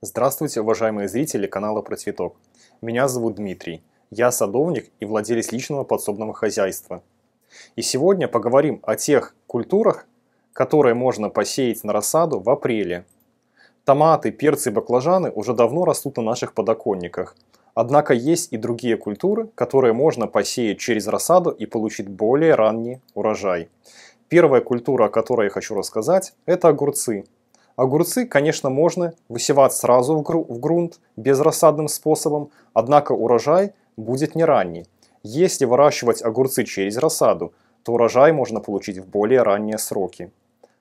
Здравствуйте, уважаемые зрители канала Про Цветок. Меня зовут Дмитрий. Я садовник и владелец личного подсобного хозяйства. И сегодня поговорим о тех культурах, которые можно посеять на рассаду в апреле. Томаты, перцы и баклажаны уже давно растут на наших подоконниках – Однако есть и другие культуры, которые можно посеять через рассаду и получить более ранний урожай. Первая культура, о которой я хочу рассказать, это огурцы. Огурцы, конечно, можно высевать сразу в, гру в грунт безрассадным способом, однако урожай будет не ранний. Если выращивать огурцы через рассаду, то урожай можно получить в более ранние сроки.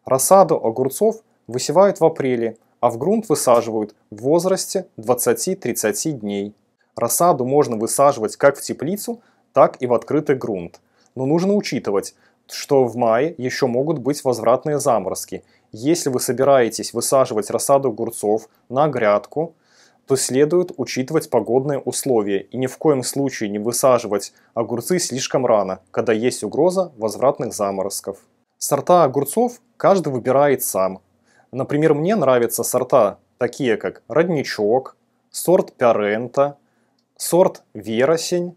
Рассаду огурцов высевают в апреле, а в грунт высаживают в возрасте 20-30 дней. Рассаду можно высаживать как в теплицу, так и в открытый грунт. Но нужно учитывать, что в мае еще могут быть возвратные заморозки. Если вы собираетесь высаживать рассаду огурцов на грядку, то следует учитывать погодные условия и ни в коем случае не высаживать огурцы слишком рано, когда есть угроза возвратных заморозков. Сорта огурцов каждый выбирает сам. Например, мне нравятся сорта такие как родничок, сорт Пиарента сорт веросень,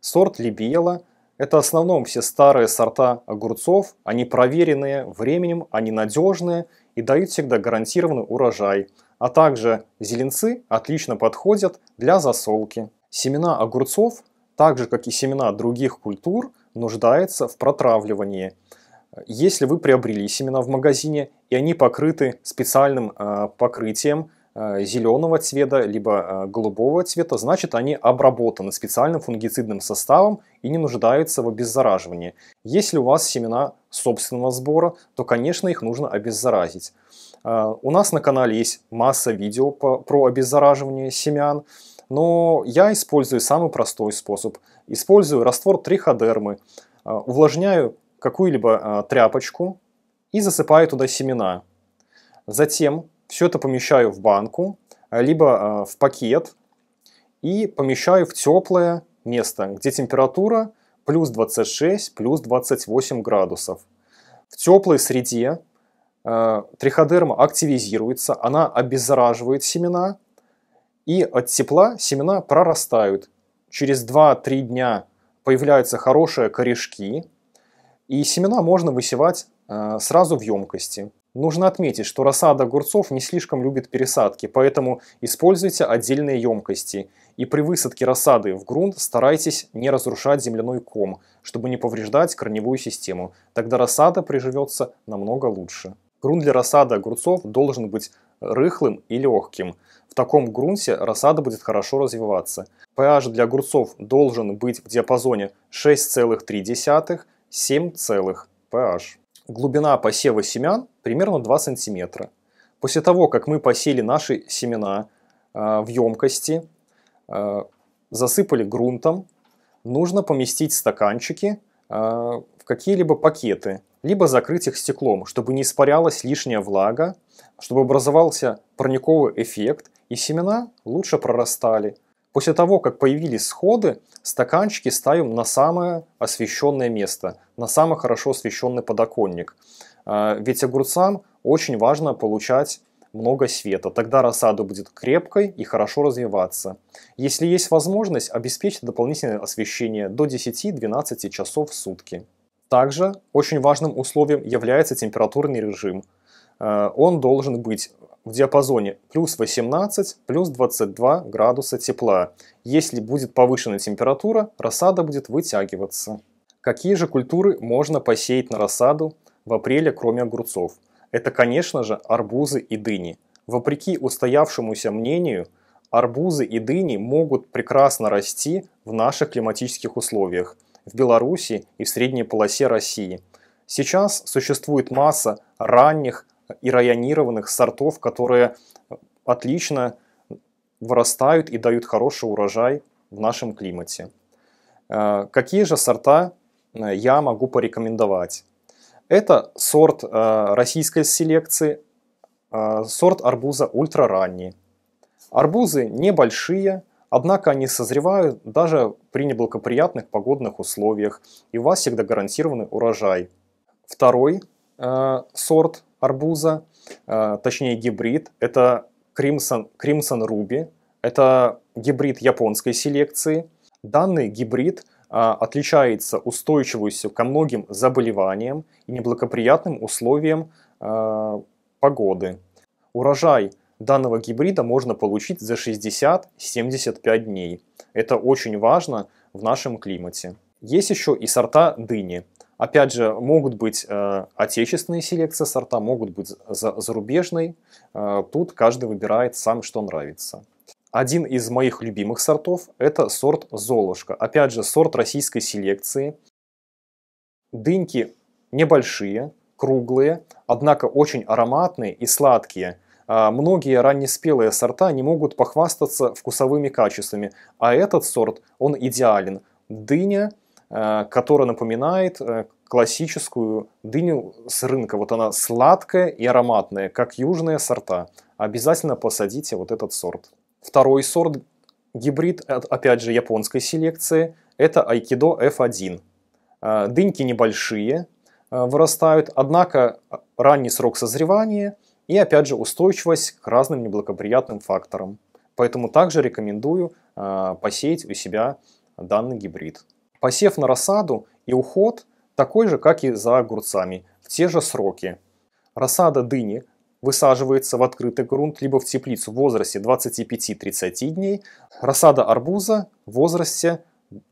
сорт либела. Это в основном все старые сорта огурцов. Они проверенные временем, они надежные и дают всегда гарантированный урожай. А также зеленцы отлично подходят для засолки. Семена огурцов, так же как и семена других культур, нуждаются в протравливании. Если вы приобрели семена в магазине и они покрыты специальным э, покрытием, Э, зеленого цвета, либо э, голубого цвета, значит они обработаны специальным фунгицидным составом и не нуждаются в обеззараживании. Если у вас семена собственного сбора, то, конечно, их нужно обеззаразить. Э, у нас на канале есть масса видео по, про обеззараживание семян, но я использую самый простой способ. Использую раствор триходермы, увлажняю какую-либо тряпочку и засыпаю туда семена. Затем все это помещаю в банку, э, либо э, в пакет и помещаю в теплое место, где температура плюс 26, плюс 28 градусов. В теплой среде э, триходерма активизируется, она обеззараживает семена, и от тепла семена прорастают. Через 2-3 дня появляются хорошие корешки, и семена можно высевать сразу в емкости. Нужно отметить, что рассада огурцов не слишком любит пересадки, поэтому используйте отдельные емкости. И при высадке рассады в грунт старайтесь не разрушать земляной ком, чтобы не повреждать корневую систему. Тогда рассада приживется намного лучше. Грунт для рассады огурцов должен быть рыхлым и легким. В таком грунте рассада будет хорошо развиваться. pH для огурцов должен быть в диапазоне 6,3-7 pH глубина посева семян примерно 2 сантиметра. После того, как мы посели наши семена э, в емкости, э, засыпали грунтом, нужно поместить стаканчики э, в какие-либо пакеты, либо закрыть их стеклом, чтобы не испарялась лишняя влага, чтобы образовался парниковый эффект, и семена лучше прорастали – После того, как появились сходы, стаканчики ставим на самое освещенное место, на самый хорошо освещенный подоконник. А, ведь огурцам очень важно получать много света. Тогда рассада будет крепкой и хорошо развиваться. Если есть возможность, обеспечьте дополнительное освещение до 10-12 часов в сутки. Также очень важным условием является температурный режим. А, он должен быть в диапазоне плюс 18, плюс 22 градуса тепла. Если будет повышенная температура, рассада будет вытягиваться. Какие же культуры можно посеять на рассаду в апреле, кроме огурцов? Это, конечно же, арбузы и дыни. Вопреки устоявшемуся мнению, арбузы и дыни могут прекрасно расти в наших климатических условиях, в Беларуси и в средней полосе России. Сейчас существует масса ранних и районированных сортов, которые отлично вырастают и дают хороший урожай в нашем климате. Э, какие же сорта э, я могу порекомендовать? Это сорт э, российской селекции, сорт арбуза ультраранний. Арбузы небольшие, однако они созревают даже при неблагоприятных погодных условиях, и у вас всегда гарантированный урожай. Второй сорт арбуза, э, точнее гибрид. Это Crimson, Crimson Ruby. Это гибрид японской селекции. Данный гибрид э, отличается устойчивостью ко многим заболеваниям и неблагоприятным условиям э, погоды. Урожай данного гибрида можно получить за 60-75 дней. Это очень важно в нашем климате. Есть еще и сорта дыни. Опять же, могут быть э, отечественные селекции сорта, могут быть за, зарубежные. Э, тут каждый выбирает сам, что нравится. Один из моих любимых сортов – это сорт «Золушка». Опять же, сорт российской селекции. Дыньки небольшие, круглые, однако очень ароматные и сладкие. Э, многие раннеспелые сорта не могут похвастаться вкусовыми качествами, а этот сорт, он идеален. Дыня – Э, которая напоминает э, классическую дыню с рынка. Вот она сладкая и ароматная, как южные сорта. Обязательно посадите вот этот сорт. Второй сорт гибрид, э, опять же, японской селекции, это Айкидо F1. Дыньки небольшие вырастают, однако ранний срок созревания и, опять же, устойчивость к разным неблагоприятным факторам. Поэтому также рекомендую посеять у себя данный гибрид. Посев на рассаду и уход такой же, как и за огурцами, в те же сроки. Рассада дыни высаживается в открытый грунт либо в теплицу в возрасте 25-30 дней, рассада арбуза в возрасте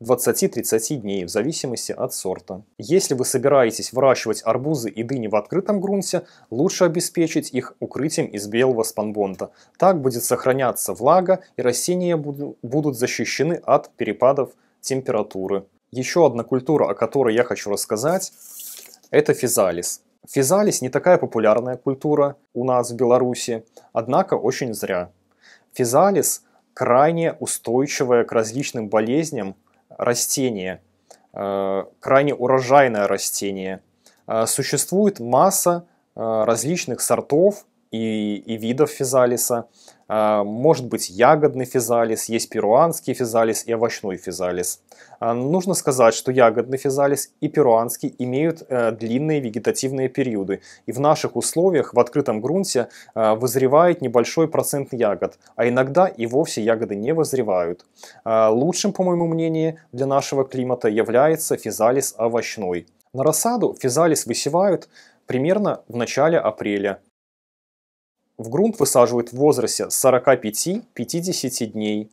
20-30 дней, в зависимости от сорта. Если вы собираетесь выращивать арбузы и дыни в открытом грунте, лучше обеспечить их укрытием из белого спанбонта. Так будет сохраняться влага и растения будут защищены от перепадов температуры. Еще одна культура, о которой я хочу рассказать, это физалис. Физалис не такая популярная культура у нас в Беларуси, однако очень зря. Физалис крайне устойчивое к различным болезням растение, э, крайне урожайное растение. Э, существует масса э, различных сортов, и, и видов физалиса. А, может быть ягодный физалис, есть перуанский физалис и овощной физалис. А, нужно сказать, что ягодный физалис и перуанский имеют э, длинные вегетативные периоды. И в наших условиях в открытом грунте э, вызревает небольшой процент ягод, а иногда и вовсе ягоды не вызревают. А, лучшим, по моему мнению, для нашего климата является физалис овощной. На рассаду физалис высевают примерно в начале апреля – в грунт высаживают в возрасте 45-50 дней.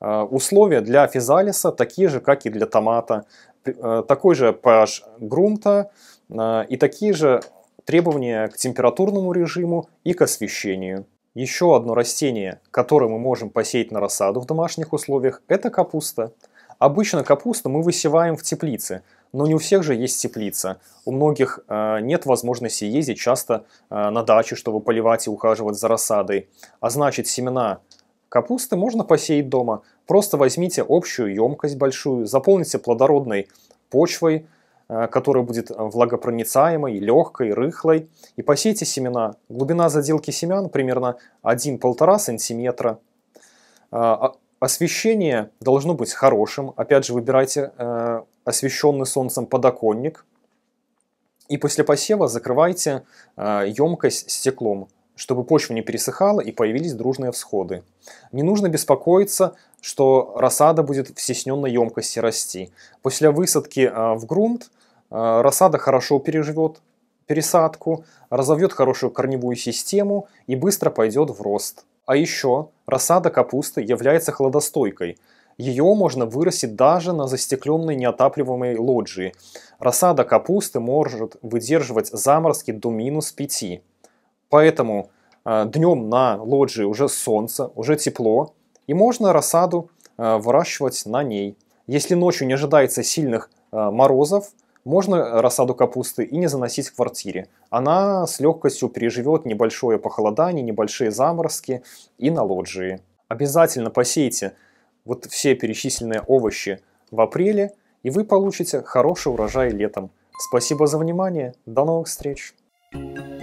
Э, условия для физалиса такие же, как и для томата. Э, такой же pH грунта э, и такие же требования к температурному режиму и к освещению. Еще одно растение, которое мы можем посеять на рассаду в домашних условиях, это капуста – Обычно капусту мы высеваем в теплице, но не у всех же есть теплица. У многих э, нет возможности ездить часто э, на дачу, чтобы поливать и ухаживать за рассадой. А значит, семена капусты можно посеять дома. Просто возьмите общую емкость большую, заполните плодородной почвой, э, которая будет э, влагопроницаемой, легкой, рыхлой, и посейте семена. Глубина заделки семян примерно 1-1,5 см. Освещение должно быть хорошим. Опять же, выбирайте э, освещенный солнцем подоконник. И после посева закрывайте э, емкость стеклом, чтобы почва не пересыхала и появились дружные всходы. Не нужно беспокоиться, что рассада будет в стесненной емкости расти. После высадки э, в грунт рассада хорошо переживет пересадку, разовьет хорошую корневую систему и быстро пойдет в рост. А еще Рассада капусты является хладостойкой. Ее можно вырастить даже на застекленной неотапливаемой лоджии. Рассада капусты может выдерживать заморозки до минус 5. Поэтому э, днем на лоджии уже солнце, уже тепло, и можно рассаду э, выращивать на ней. Если ночью не ожидается сильных э, морозов, можно рассаду капусты и не заносить в квартире. Она с легкостью переживет небольшое похолодание, небольшие заморозки и на лоджии. Обязательно посейте вот все перечисленные овощи в апреле, и вы получите хороший урожай летом. Спасибо за внимание, до новых встреч! thank you